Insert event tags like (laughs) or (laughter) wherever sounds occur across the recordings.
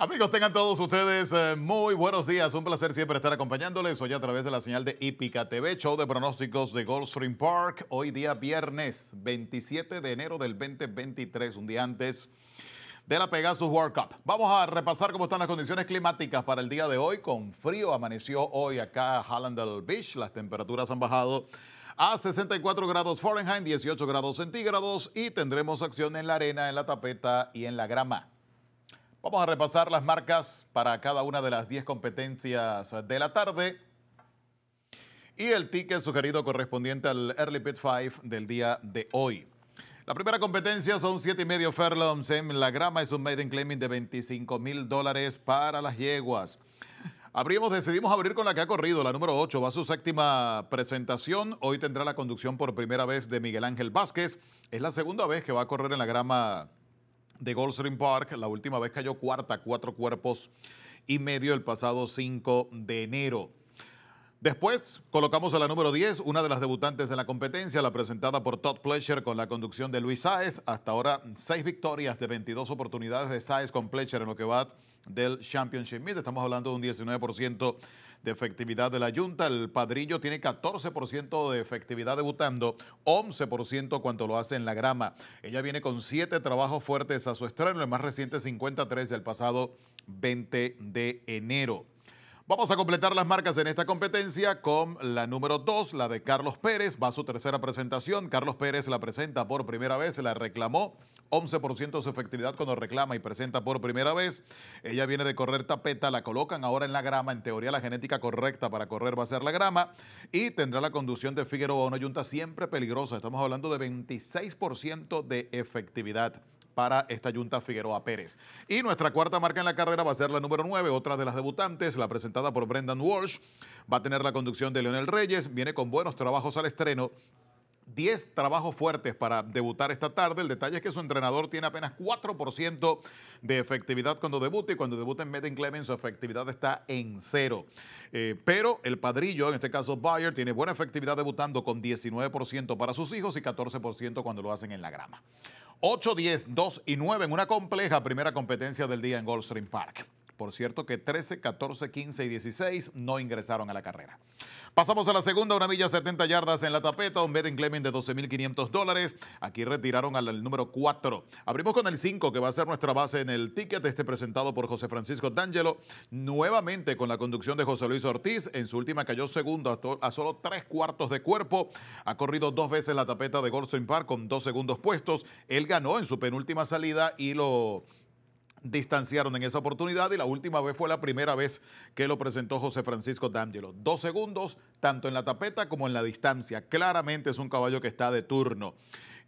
Amigos, tengan todos ustedes eh, muy buenos días. Un placer siempre estar acompañándoles hoy a través de la señal de IPICA TV, show de pronósticos de Goldstream Park. Hoy día viernes 27 de enero del 2023, un día antes de la Pegasus World Cup. Vamos a repasar cómo están las condiciones climáticas para el día de hoy. Con frío amaneció hoy acá Hallandale Beach. Las temperaturas han bajado a 64 grados Fahrenheit, 18 grados centígrados y tendremos acción en la arena, en la tapeta y en la grama. Vamos a repasar las marcas para cada una de las 10 competencias de la tarde. Y el ticket sugerido correspondiente al Early Pit 5 del día de hoy. La primera competencia son 7,5 furlongs en la grama. Es un maiden claiming de 25 mil dólares para las yeguas. Abrimos, decidimos abrir con la que ha corrido, la número 8. Va a su séptima presentación. Hoy tendrá la conducción por primera vez de Miguel Ángel Vázquez. Es la segunda vez que va a correr en la grama de Goldstream Park. La última vez cayó cuarta, cuatro cuerpos y medio el pasado 5 de enero. Después colocamos a la número 10, una de las debutantes en la competencia, la presentada por Todd Pleasure con la conducción de Luis Saez. Hasta ahora, seis victorias de 22 oportunidades de Saez con Pleasure en lo que va del Championship Meet. Estamos hablando de un 19% de efectividad de la Junta. El Padrillo tiene 14% de efectividad debutando, 11% cuando lo hace en la grama. Ella viene con siete trabajos fuertes a su estreno, el más reciente 53 del pasado 20 de enero. Vamos a completar las marcas en esta competencia con la número 2, la de Carlos Pérez. Va a su tercera presentación. Carlos Pérez la presenta por primera vez, la reclamó 11% de su efectividad cuando reclama y presenta por primera vez. Ella viene de correr tapeta, la colocan ahora en la grama. En teoría, la genética correcta para correr va a ser la grama. Y tendrá la conducción de Figueroa, una yunta siempre peligrosa. Estamos hablando de 26% de efectividad para esta Junta Figueroa Pérez. Y nuestra cuarta marca en la carrera va a ser la número 9, otra de las debutantes, la presentada por Brendan Walsh. Va a tener la conducción de Leonel Reyes, viene con buenos trabajos al estreno 10 trabajos fuertes para debutar esta tarde. El detalle es que su entrenador tiene apenas 4% de efectividad cuando debuta y cuando debuta en Madden Clemens su efectividad está en cero. Eh, pero el padrillo, en este caso Bayer, tiene buena efectividad debutando con 19% para sus hijos y 14% cuando lo hacen en la grama. 8, 10, 2 y 9 en una compleja primera competencia del día en Goldstream Park. Por cierto que 13, 14, 15 y 16 no ingresaron a la carrera. Pasamos a la segunda, una milla 70 yardas en la tapeta, un betting Clement de 12.500 dólares. Aquí retiraron al número 4. Abrimos con el 5, que va a ser nuestra base en el ticket, este presentado por José Francisco D'Angelo, nuevamente con la conducción de José Luis Ortiz. En su última cayó segundo a solo tres cuartos de cuerpo. Ha corrido dos veces la tapeta de Goldstein Park con dos segundos puestos. Él ganó en su penúltima salida y lo distanciaron en esa oportunidad y la última vez fue la primera vez que lo presentó José Francisco D'Angelo. Dos segundos, tanto en la tapeta como en la distancia. Claramente es un caballo que está de turno.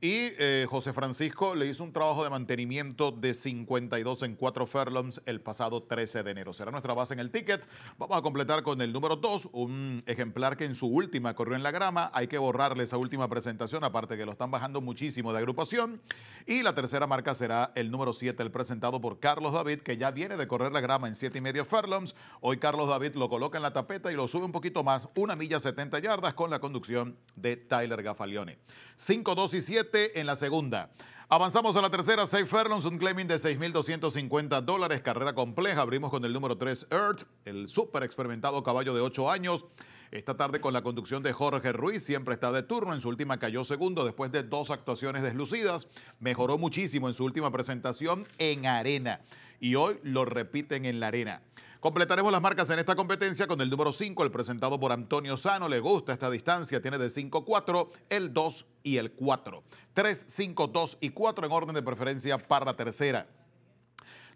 Y eh, José Francisco le hizo un trabajo de mantenimiento de 52 en 4 furlongs el pasado 13 de enero. Será nuestra base en el ticket. Vamos a completar con el número 2, un ejemplar que en su última corrió en la grama. Hay que borrarle esa última presentación, aparte que lo están bajando muchísimo de agrupación. Y la tercera marca será el número 7, el presentado por Carlos David, que ya viene de correr la grama en 7 y medio furlongs. Hoy Carlos David lo coloca en la tapeta y lo sube un poquito más, una milla 70 yardas con la conducción de Tyler Gafalione 5, 2 y 7 en la segunda. Avanzamos a la tercera, Safe Furlongs, un claiming de 6.250 dólares, carrera compleja. Abrimos con el número 3, Earth, el super experimentado caballo de 8 años. Esta tarde con la conducción de Jorge Ruiz, siempre está de turno. En su última cayó segundo después de dos actuaciones deslucidas. Mejoró muchísimo en su última presentación en arena. Y hoy lo repiten en la arena. Completaremos las marcas en esta competencia con el número 5, el presentado por Antonio Sano. Le gusta esta distancia, tiene de 5-4, el 2 y el 4. 3, 5, 2 y 4 en orden de preferencia para la tercera.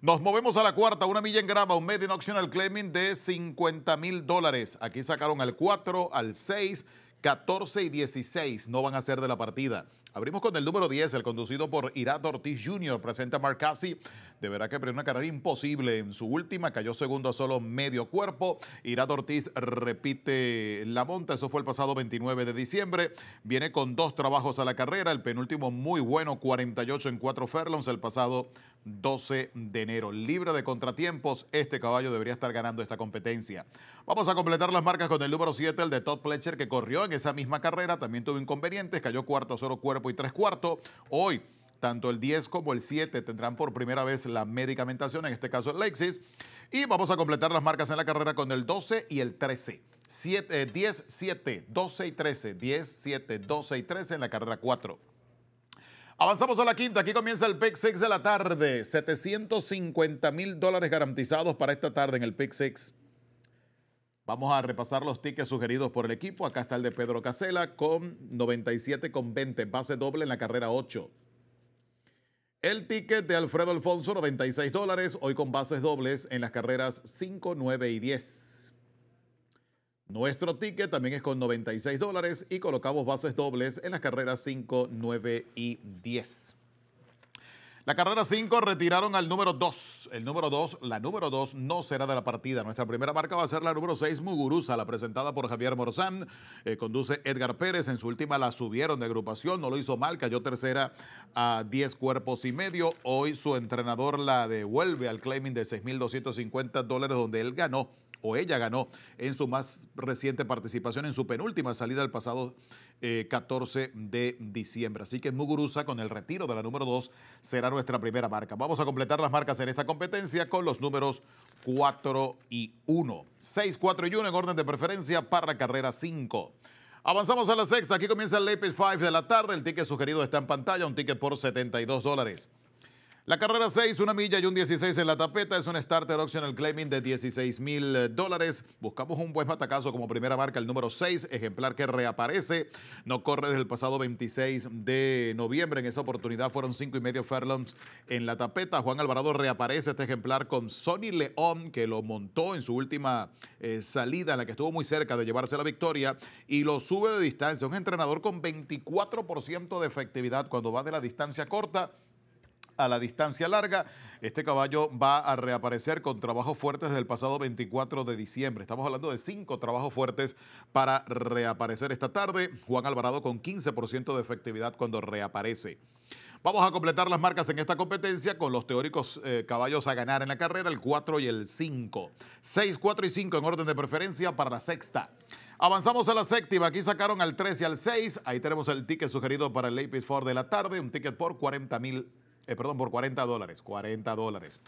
Nos movemos a la cuarta, una milla en grama, un Made in Claiming de 50 mil dólares. Aquí sacaron al 4, al 6, 14 y 16 no van a ser de la partida. Abrimos con el número 10, el conducido por Irat Ortiz Jr. Presenta a Marcasi. Deberá que perdió una carrera imposible en su última. Cayó segundo a solo medio cuerpo. Irat Ortiz repite la monta. Eso fue el pasado 29 de diciembre. Viene con dos trabajos a la carrera. El penúltimo muy bueno, 48 en cuatro furlongs el pasado 12 de enero. Libre de contratiempos, este caballo debería estar ganando esta competencia. Vamos a completar las marcas con el número 7, el de Todd Pletcher, que corrió en esa misma carrera, también tuvo inconvenientes, cayó cuarto, solo cuerpo y tres cuartos. Hoy, tanto el 10 como el 7 tendrán por primera vez la medicamentación, en este caso el Lexis. Y vamos a completar las marcas en la carrera con el 12 y el 13. 7, 10, 7, 12 y 13. 10, 7, 12 y 13 en la carrera 4. Avanzamos a la quinta. Aquí comienza el Pick 6 de la tarde. 750 mil dólares garantizados para esta tarde en el Pick 6. Vamos a repasar los tickets sugeridos por el equipo. Acá está el de Pedro Casela con 97 con 20, base doble en la carrera 8. El ticket de Alfredo Alfonso, 96 dólares, hoy con bases dobles en las carreras 5, 9 y 10. Nuestro ticket también es con 96 dólares y colocamos bases dobles en las carreras 5, 9 y 10. La carrera 5 retiraron al número 2. El número 2, la número 2 no será de la partida. Nuestra primera marca va a ser la número 6, Muguruza, la presentada por Javier Morzán. Eh, conduce Edgar Pérez. En su última la subieron de agrupación, no lo hizo mal, cayó tercera a 10 cuerpos y medio. Hoy su entrenador la devuelve al claiming de 6.250 dólares donde él ganó o ella ganó en su más reciente participación, en su penúltima salida el pasado 14 eh, de diciembre. Así que Muguruza, con el retiro de la número 2, será nuestra primera marca. Vamos a completar las marcas en esta competencia con los números 4 y 1. 6, 4 y 1 en orden de preferencia para la carrera 5. Avanzamos a la sexta. Aquí comienza el LAPIS 5 de la tarde. El ticket sugerido está en pantalla, un ticket por 72 dólares. La carrera 6, una milla y un 16 en la tapeta es un starter optional claiming de 16 mil dólares. Buscamos un buen matacazo como primera marca, el número 6, ejemplar que reaparece. No corre desde el pasado 26 de noviembre. En esa oportunidad fueron cinco y medio furlongs en la tapeta. Juan Alvarado reaparece este ejemplar con Sonny León, que lo montó en su última eh, salida, en la que estuvo muy cerca de llevarse la victoria, y lo sube de distancia. Un entrenador con 24% de efectividad cuando va de la distancia corta a la distancia larga. Este caballo va a reaparecer con trabajos fuertes desde el pasado 24 de diciembre. Estamos hablando de cinco trabajos fuertes para reaparecer esta tarde. Juan Alvarado con 15% de efectividad cuando reaparece. Vamos a completar las marcas en esta competencia con los teóricos eh, caballos a ganar en la carrera, el 4 y el 5. 6, 4 y 5 en orden de preferencia para la sexta. Avanzamos a la séptima, aquí sacaron al 3 y al 6. Ahí tenemos el ticket sugerido para el ap 4 de la tarde, un ticket por 40 mil eh, perdón, por 40 dólares, 40 dólares.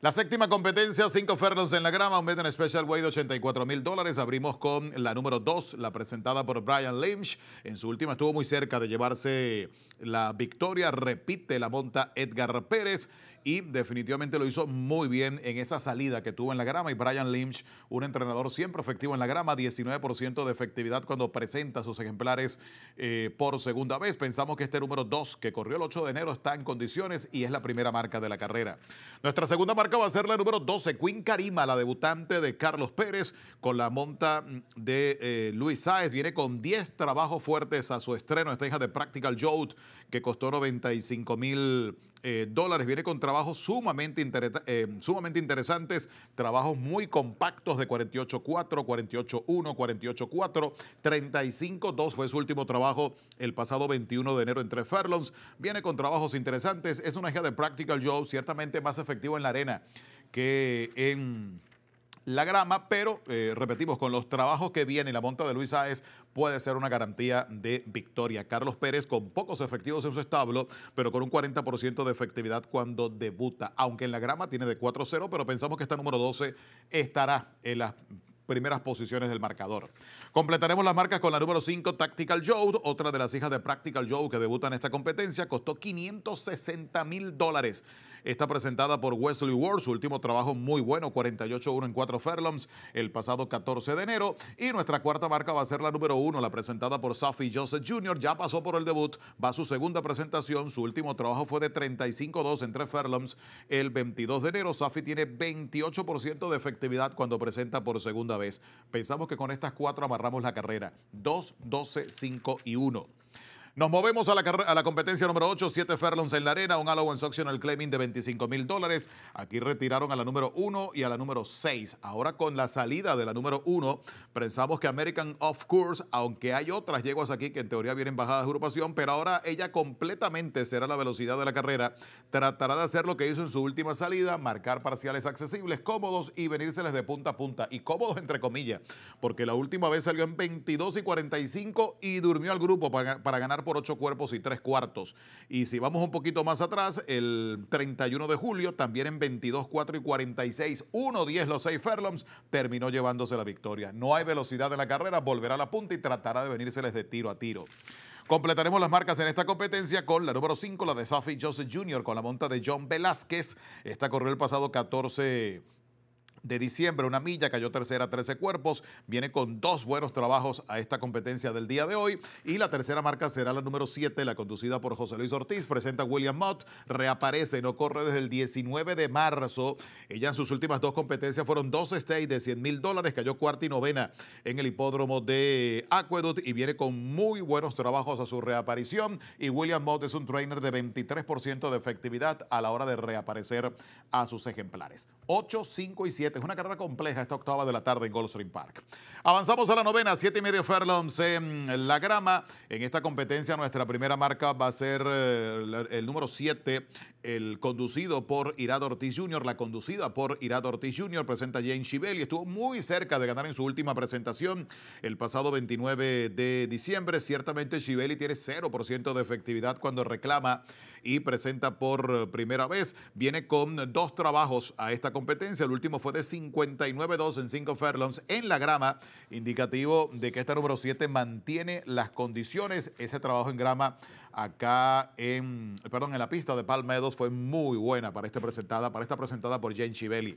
La séptima competencia, cinco furlongs en la grama, un en special Way de 84 mil dólares. Abrimos con la número dos, la presentada por Brian Lynch. En su última estuvo muy cerca de llevarse la victoria. Repite la monta Edgar Pérez y definitivamente lo hizo muy bien en esa salida que tuvo en la grama. Y Brian Lynch, un entrenador siempre efectivo en la grama, 19% de efectividad cuando presenta sus ejemplares eh, por segunda vez. Pensamos que este número 2 que corrió el 8 de enero está en condiciones y es la primera marca de la carrera. Nuestra segunda marca va a ser la número 12, Queen Karima, la debutante de Carlos Pérez con la monta de eh, Luis Sáez. Viene con 10 trabajos fuertes a su estreno. Esta hija de Practical Joe que costó 95 mil eh, dólares. Viene con trabajos eh, sumamente, interesantes, trabajos muy compactos de 48.4, 48.1, 48.4, 35.2 fue su último trabajo el pasado 21 de enero entre ferlons Viene con trabajos interesantes, es una hija de Practical job, ciertamente más efectivo en la arena que en la grama, pero eh, repetimos, con los trabajos que y la monta de Luis Saez puede ser una garantía de victoria. Carlos Pérez con pocos efectivos en su establo, pero con un 40% de efectividad cuando debuta, aunque en la grama tiene de 4-0, pero pensamos que esta número 12 estará en las primeras posiciones del marcador. Completaremos las marcas con la número 5 Tactical Joe, otra de las hijas de Practical Joe que debuta en esta competencia, costó 560 mil dólares. Está presentada por Wesley Ward, su último trabajo muy bueno, 48-1 en 4 furlongs el pasado 14 de enero. Y nuestra cuarta marca va a ser la número 1, la presentada por Safi Joseph Jr., ya pasó por el debut, va a su segunda presentación, su último trabajo fue de 35-2 en 3 furlongs el 22 de enero. Safi tiene 28% de efectividad cuando presenta por segunda vez. Pensamos que con estas cuatro amarramos la carrera. 2, 12, 5 y 1. Nos movemos a la, a la competencia número 8, 7 Ferlons en la arena, un allowance optional claiming de 25 mil dólares. Aquí retiraron a la número 1 y a la número 6. Ahora con la salida de la número 1, pensamos que American Off Course, aunque hay otras yeguas aquí que en teoría vienen bajadas de agrupación, pero ahora ella completamente será la velocidad de la carrera. Tratará de hacer lo que hizo en su última salida, marcar parciales accesibles, cómodos y venírseles de punta a punta. Y cómodos entre comillas, porque la última vez salió en 22 y 45 y durmió al grupo para ganar por ocho cuerpos y tres cuartos. Y si vamos un poquito más atrás, el 31 de julio, también en 22, 4 y 46, 1, 10 los seis Ferlums, terminó llevándose la victoria. No hay velocidad en la carrera, volverá a la punta y tratará de venírseles de tiro a tiro. Completaremos las marcas en esta competencia con la número 5, la de Safi Joseph Jr., con la monta de John Velázquez. Esta corrió el pasado 14 de diciembre, una milla, cayó tercera, 13 cuerpos, viene con dos buenos trabajos a esta competencia del día de hoy y la tercera marca será la número 7, la conducida por José Luis Ortiz, presenta William Mott, reaparece, no corre desde el 19 de marzo, ella en sus últimas dos competencias fueron dos stays de 100 mil dólares, cayó cuarta y novena en el hipódromo de Aqueduct y viene con muy buenos trabajos a su reaparición y William Mott es un trainer de 23% de efectividad a la hora de reaparecer a sus ejemplares. 8, 5 y 7 es una carrera compleja esta octava de la tarde en Goldstream Park. Avanzamos a la novena, 7 y medio furlongs en la grama. En esta competencia nuestra primera marca va a ser eh, el, número 7, el conducido por Irad Ortiz Jr., la conducida por Irad Ortiz Jr., presenta Jane Shibeli. y estuvo muy cerca de ganar en su última presentación el pasado 29 de diciembre. Ciertamente Chibeli tiene 0% de efectividad cuando reclama y presenta por primera vez. Viene con dos trabajos a esta competencia. El último fue de 59-2 en 5 furlongs en la grama, indicativo de que esta número 7 mantiene las condiciones. Ese trabajo en grama acá en, perdón, en la pista de Palmedos fue muy buena para esta presentada, para esta presentada por Jane Chivelli.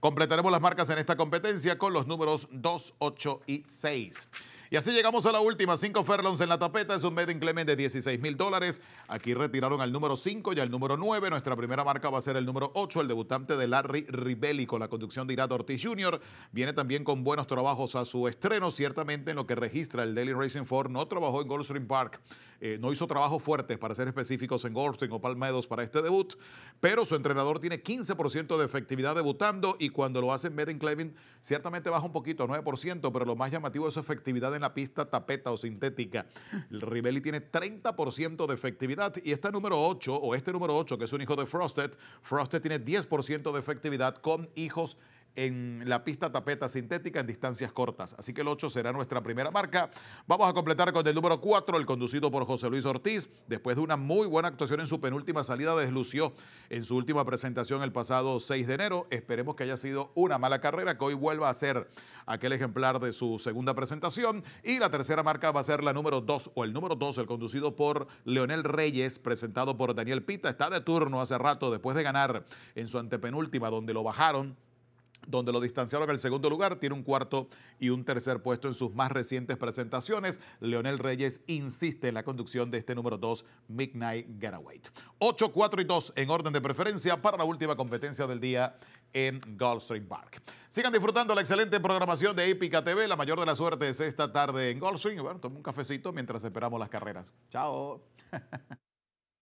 Completaremos las marcas en esta competencia con los números 2, 8 y 6. Y así llegamos a la última. Cinco Ferlons en la tapeta. Es un in Clement de 16 mil dólares. Aquí retiraron al número 5 y al número 9. Nuestra primera marca va a ser el número 8, el debutante de Larry Ribelli con la conducción de Ira Ortiz Jr. Viene también con buenos trabajos a su estreno. Ciertamente en lo que registra el Daily Racing Ford no trabajó en Goldstream Park. Eh, no hizo trabajos fuertes, para ser específicos, en Goldstream o Palmedos para este debut. Pero su entrenador tiene 15% de efectividad debutando y cuando lo hace en in Clement, ciertamente baja un poquito, 9%, pero lo más llamativo es su efectividad en la pista tapeta o sintética. El Rivelli tiene 30% de efectividad y este número 8, o este número 8, que es un hijo de Frosted, Frosted tiene 10% de efectividad con hijos en la pista tapeta sintética en distancias cortas. Así que el 8 será nuestra primera marca. Vamos a completar con el número 4, el conducido por José Luis Ortiz. Después de una muy buena actuación en su penúltima salida, deslució en su última presentación el pasado 6 de enero. Esperemos que haya sido una mala carrera, que hoy vuelva a ser aquel ejemplar de su segunda presentación. Y la tercera marca va a ser la número 2 o el número 2, el conducido por Leonel Reyes, presentado por Daniel Pita. Está de turno hace rato después de ganar en su antepenúltima, donde lo bajaron donde lo distanciaron el segundo lugar, tiene un cuarto y un tercer puesto en sus más recientes presentaciones. Leonel Reyes insiste en la conducción de este número 2, Midnight Getaway. 8, 4 y 2 en orden de preferencia para la última competencia del día en Gulfstream Park. Sigan disfrutando la excelente programación de Épica TV. La mayor de la suerte es esta tarde en Gulfstream. Bueno, toma un cafecito mientras esperamos las carreras. Chao. (laughs)